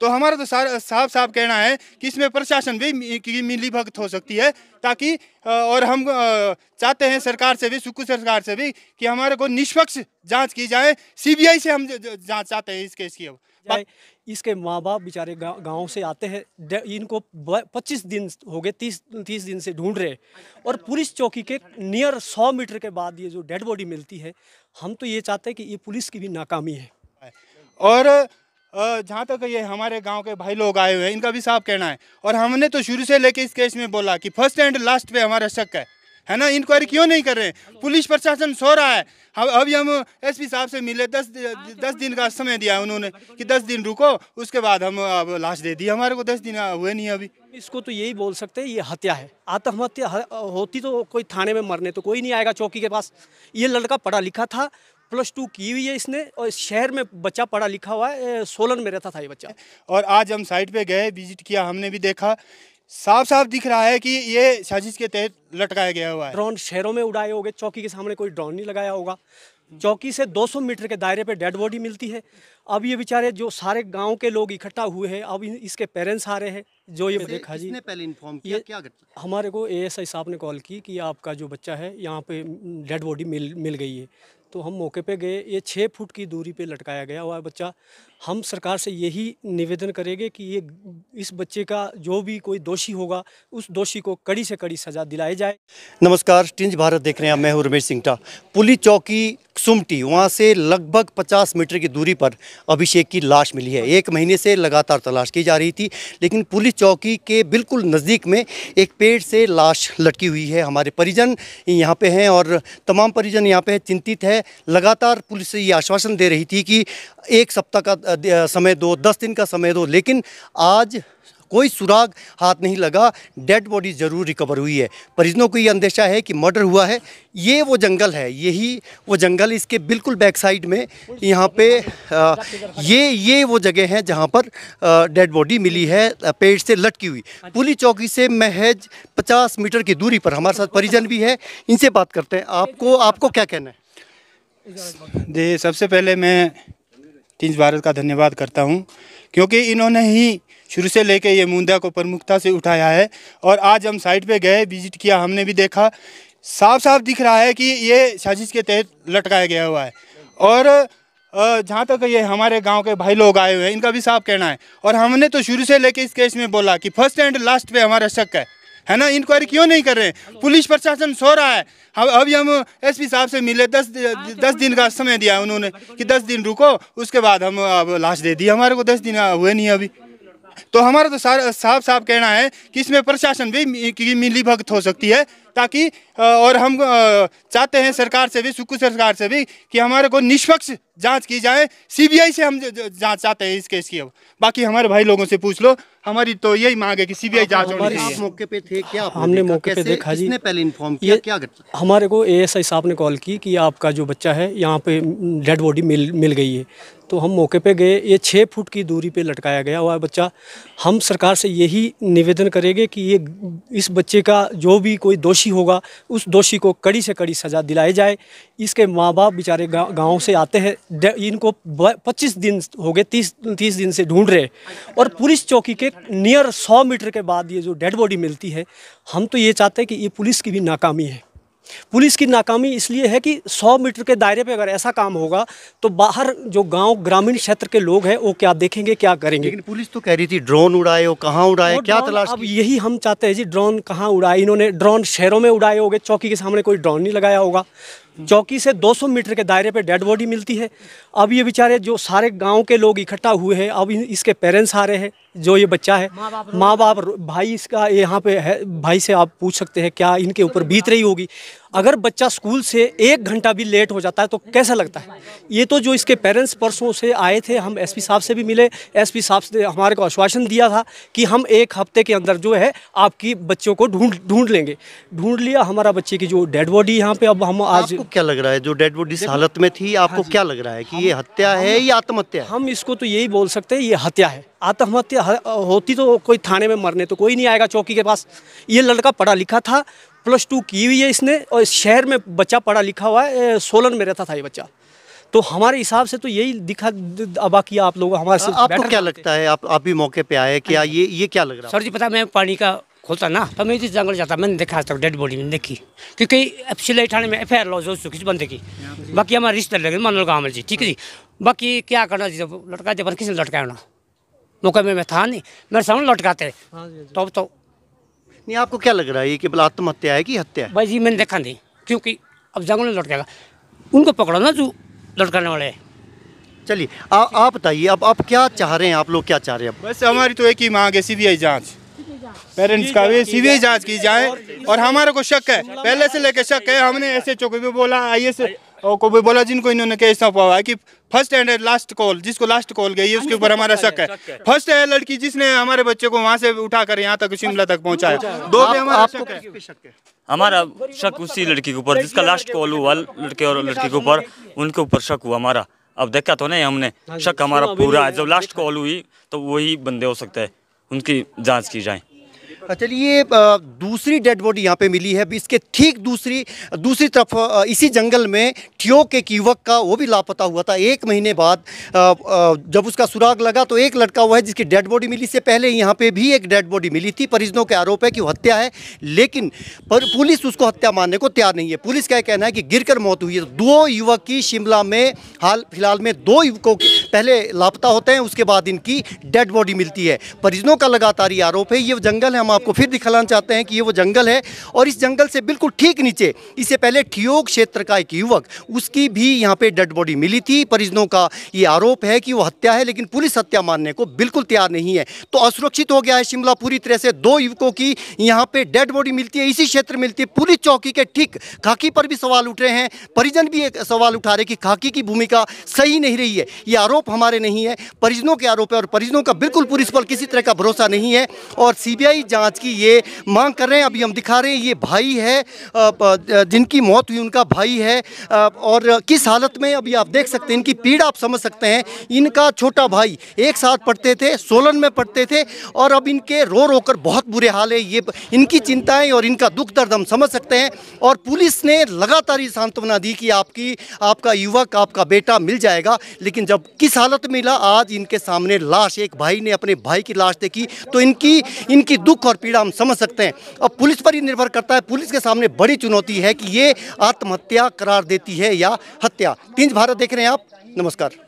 तो हमारा तो साफ साफ कहना है कि इसमें प्रशासन भी की मिली भगत हो सकती है ताकि और हम चाहते हैं सरकार से भी सुक्कू सरकार से भी कि हमारे को निष्पक्ष जांच की जाए सीबीआई से हम जांच चाहते हैं इस केस की अब इसके माँ बाप बेचारे गांव से आते हैं इनको 25 दिन हो गए 30 30 दिन से ढूंढ रहे और पुलिस चौकी के नियर 100 मीटर के बाद ये जो डेड बॉडी मिलती है हम तो ये चाहते हैं कि ये पुलिस की भी नाकामी है और जहाँ तक ये हमारे गांव के भाई लोग आए हुए हैं इनका भी साफ कहना है और हमने तो शुरू से लेके इस केस में बोला कि फर्स्ट एंड लास्ट पे हमारा शक है है ना इंक्वायरी क्यों नहीं कर रहे हैं पुलिस प्रशासन सो रहा है हम अभी हम एसपी साहब से मिले दस हाँ, तो दस दिन का समय दिया उन्होंने कि दस दिन रुको उसके बाद हम अब लाश दे दी हमारे को दस दिन हुए नहीं अभी इसको तो यही बोल सकते हैं ये हत्या है आत्महत्या होती तो कोई थाने में मरने तो कोई नहीं आएगा चौकी के पास ये लड़का पढ़ा लिखा था प्लस टू की हुई है इसने और इस शहर में बच्चा पढ़ा लिखा हुआ है सोलन में रहता था ये बच्चा और आज हम साइट पे गए विजिट किया हमने भी देखा साफ साफ दिख रहा है कि ये साजिश के तहत लटकाया गया हुआ है ड्रोन शहरों में उड़ाए होंगे चौकी के सामने कोई ड्रोन नहीं लगाया होगा चौकी से 200 मीटर के दायरे पे डेड बॉडी मिलती है अब ये बेचारे जो सारे गांव के लोग इकट्ठा हुए हैं अब इसके पेरेंट्स आ रहे हैं जो ये देखा जी पहले इन्फॉर्म किया क्या घटना हमारे को एएसआई साहब ने कॉल की कि आपका जो बच्चा है यहाँ पे डेड बॉडी मिल मिल गई है तो हम मौके पे गए ये छः फुट की दूरी पे लटकाया गया हुआ है बच्चा हम सरकार से यही निवेदन करेंगे कि ये इस बच्चे का जो भी कोई दोषी होगा उस दोषी को कड़ी से कड़ी सजा दिलाई जाए नमस्कार टिंज भारत देख रहे हैं मैं हूँ रमेश सिंगटा पुलिस चौकी सुमटी वहाँ से लगभग 50 मीटर की दूरी पर अभिषेक की लाश मिली है एक महीने से लगातार तलाश की जा रही थी लेकिन पुलिस चौकी के बिल्कुल नज़दीक में एक पेड़ से लाश लटकी हुई है हमारे परिजन यहाँ पे हैं और तमाम परिजन यहाँ पे चिंतित है लगातार पुलिस ये आश्वासन दे रही थी कि एक सप्ताह का समय दो दस दिन का समय दो लेकिन आज कोई सुराग हाथ नहीं लगा डेड बॉडी ज़रूर रिकवर हुई है परिजनों को ये अंदेशा है कि मर्डर हुआ है ये वो जंगल है यही वो जंगल इसके बिल्कुल बैक साइड में यहाँ पे आ, ये ये वो जगह है जहाँ पर डेड बॉडी मिली है पेड़ से लटकी हुई पुली चौकी से महज 50 मीटर की दूरी पर हमारे साथ परिजन भी है इनसे बात करते हैं आपको आपको क्या कहना है जी सबसे पहले मैं तीज भारत का धन्यवाद करता हूँ क्योंकि इन्होंने ही शुरू से लेके ये मुंदा को प्रमुखता से उठाया है और आज हम साइट पे गए विजिट किया हमने भी देखा साफ साफ दिख रहा है कि ये साजिश के तहत लटकाया गया हुआ है और जहाँ तक ये हमारे गांव के भाई लोग आए हुए हैं इनका भी साफ कहना है और हमने तो शुरू से लेके इस केस में बोला कि फर्स्ट एंड लास्ट पे हमारा शक है है ना इंक्वायरी क्यों नहीं कर रहे हैं पुलिस प्रशासन सो रहा है हम अभी हम एसपी साहब से मिले दस हाँ, तो दस दिन का तो। समय दिया उन्होंने कि दस दिन रुको उसके बाद हम अब लाश दे दी हमारे को दस दिन हुए नहीं अभी तो हमारा तो साफ साफ कहना है कि इसमें प्रशासन भी की मिली भगत हो सकती है ताकि और हम चाहते हैं सरकार से भी सुक्कू सरकार से भी कि हमारे को निष्पक्ष जांच की जाए सीबीआई से हम जांच चाहते हैं इस केस की अब बाकी हमारे भाई लोगों से पूछ लो हमारी तो यही मांग है कि सीबीआई जांच होनी चाहिए मौके पे थे क्या हमने मौके पे देखा जी पहले इन्फॉर्म किया क्या घटना हमारे को आई साहब ने कॉल की कि आपका जो बच्चा है यहाँ पे डेड बॉडी मिल मिल गई है तो हम मौके पे गए ये छः फुट की दूरी पे लटकाया गया हुआ है बच्चा हम सरकार से यही निवेदन करेंगे कि ये इस बच्चे का जो भी कोई दोषी होगा उस दोषी को कड़ी से कड़ी सज़ा दिलाई जाए इसके माँ बाप बेचारे गांव से आते हैं इनको 25 दिन हो गए 30 30 दिन से ढूंढ रहे और पुलिस चौकी के के नियर सौ मीटर के बाद ये जो डेड बॉडी मिलती है हम तो ये चाहते हैं कि ये पुलिस की भी नाकामी है पुलिस की नाकामी इसलिए है कि 100 मीटर के दायरे पे अगर ऐसा काम होगा तो बाहर जो गांव ग्रामीण क्षेत्र के लोग हैं वो क्या देखेंगे क्या करेंगे लेकिन पुलिस तो कह रही थी ड्रोन उड़ाए हो कहाँ उड़ाए क्या तलाश अब यही हम चाहते हैं जी ड्रोन कहाँ उड़ाए इन्होंने ड्रोन शहरों में उड़ाए होंगे चौकी के सामने कोई ड्रोन नहीं लगाया होगा चौकी से 200 मीटर के दायरे पे डेड बॉडी मिलती है अब ये बेचारे जो सारे गांव के लोग इकट्ठा हुए हैं अब इसके पेरेंट्स आ रहे हैं जो ये बच्चा है माँ बाप भाई इसका यहाँ पे है भाई से आप पूछ सकते हैं क्या इनके ऊपर बीत रही होगी अगर बच्चा स्कूल से एक घंटा भी लेट हो जाता है तो कैसा लगता है ये तो जो इसके पेरेंट्स परसों से आए थे हम एसपी साहब से भी मिले एसपी साहब से हमारे को आश्वासन दिया था कि हम एक हफ्ते के अंदर जो है आपकी बच्चों को ढूंढ ढूंढ लेंगे ढूंढ लिया हमारा बच्चे की जो डेड बॉडी यहाँ पे अब हम आज आपको क्या लग रहा है जो डेड बॉडी हालत में थी हाँ आपको क्या लग रहा है कि ये हत्या है या आत्महत्या हम इसको तो यही बोल सकते हैं ये हत्या है आत्महत्या होती तो कोई थाने में मरने तो कोई नहीं आएगा चौकी के पास ये लड़का पढ़ा लिखा था प्लस टू की हुई है इसने और इस शहर में बच्चा पढ़ा लिखा हुआ है सोलन में रहता था ये बच्चा तो हमारे हिसाब से तो यही दिखा बाकी आप लोग हमारे से आपको क्या लगता है आप आप भी मौके पे आए क्या हाँ ये ये क्या लग रहा है सर जी पता मैं पानी का खोलता ना तो मैं जंगल जाता मैंने देखा था डेड बॉडी मैंने देखी क्योंकि सिलाई थाने में एफ आई आर लॉज हो चुकी बंदे की बाकी हमारे रिश्तेदार लगे लो गाँव में जी ठीक है जी बाकी क्या करना जी लटका दे पर किसने लटकाया होना मौके में मैं था नहीं मेरे सामने लटकाते हाँ हाँ तो तो नहीं आपको क्या लग रहा है ये केवल आत्महत्या है कि हत्या है भाई जी मैंने देखा नहीं क्योंकि अब जंगल में लटकेगा उनको पकड़ो ना जो लटकाने वाले चलिए आप बताइए अब आप क्या चाह रहे हैं आप लोग क्या चाह रहे हैं बस हमारी तो एक ही मांग है सीबीआई जांच पेरेंट्स का भी सीबीआई जांच की जाए और हमारे को शक है पहले से लेके शक है हमने ऐसे चौके भी बोला आई एस को भी बोला जिनको इन्होंने केस सौंपा हुआ है कि फर्स्ट एंड लास्ट कॉल जिसको लास्ट कॉल गई है उसके हाँ, ऊपर हमारा शक है फर्स्ट है लड़की जिसने हमारे बच्चे को वहाँ से उठाकर यहाँ तक शिमला तक पहुँचाया दो है हमारा शक उसी लड़की के ऊपर जिसका लास्ट कॉल हुआ लड़के और लड़की के ऊपर उनके ऊपर शक हुआ हमारा अब देखा तो नहीं हमने हाँ शक हमारा पूरा है जब लास्ट कॉल हुई तो वही बंदे हो सकते हैं उनकी जांच की जाए अच्छा, चलिए दूसरी डेड बॉडी यहाँ पे मिली है इसके ठीक दूसरी दूसरी तरफ इसी जंगल में ठियोग एक युवक का वो भी लापता हुआ था एक महीने बाद जब उसका सुराग लगा तो एक लड़का हुआ है जिसकी डेड बॉडी मिली से पहले यहाँ पे भी एक डेड बॉडी मिली थी परिजनों के आरोप है कि हत्या है लेकिन पर पुलिस उसको हत्या मानने को तैयार नहीं है पुलिस का कहना है कि गिर मौत हुई है तो दो युवक की शिमला में हाल फिलहाल में दो युवकों की पहले लापता होते हैं उसके बाद इनकी डेड बॉडी मिलती है परिजनों का लगातार ये आरोप है ये जंगल है हम आपको फिर दिखलाना चाहते हैं कि ये वो जंगल है और इस जंगल से बिल्कुल ठीक नीचे इससे पहले ठियोग क्षेत्र का एक युवक उसकी भी यहाँ पे डेड बॉडी मिली थी परिजनों का ये आरोप है कि वो हत्या है लेकिन पुलिस हत्या मानने को बिल्कुल तैयार नहीं है तो असुरक्षित हो गया है शिमला पूरी तरह से दो युवकों की यहाँ पर डेड बॉडी मिलती है इसी क्षेत्र मिलती है पुलिस चौकी के ठीक खाकी पर भी सवाल उठ रहे हैं परिजन भी एक सवाल उठा रहे कि खाकी की भूमिका सही नहीं रही है ये आरोप आरोप हमारे नहीं है परिजनों के आरोप है और परिजनों का बिल्कुल पुलिस पर किसी तरह का भरोसा नहीं है और सीबीआई जांच की ये मांग कर रहे हैं अभी हम दिखा रहे हैं ये भाई है जिनकी मौत हुई उनका भाई है और किस हालत में अभी आप देख सकते हैं इनकी पीड़ा आप समझ सकते हैं इनका छोटा भाई एक साथ पढ़ते थे सोलन में पढ़ते थे और अब इनके रो रो कर बहुत बुरे हाल है ये इनकी चिंताएं और इनका दुख दर्द हम समझ सकते हैं और पुलिस ने लगातार ये सांत्वना दी कि आपकी आपका युवक आपका बेटा मिल जाएगा लेकिन जब किस इस हालत में मिला आज इनके सामने लाश एक भाई ने अपने भाई की लाश देखी तो इनकी इनकी दुख और पीड़ा हम समझ सकते हैं अब पुलिस पर ही निर्भर करता है पुलिस के सामने बड़ी चुनौती है कि ये आत्महत्या करार देती है या हत्या तीन भारत देख रहे हैं आप नमस्कार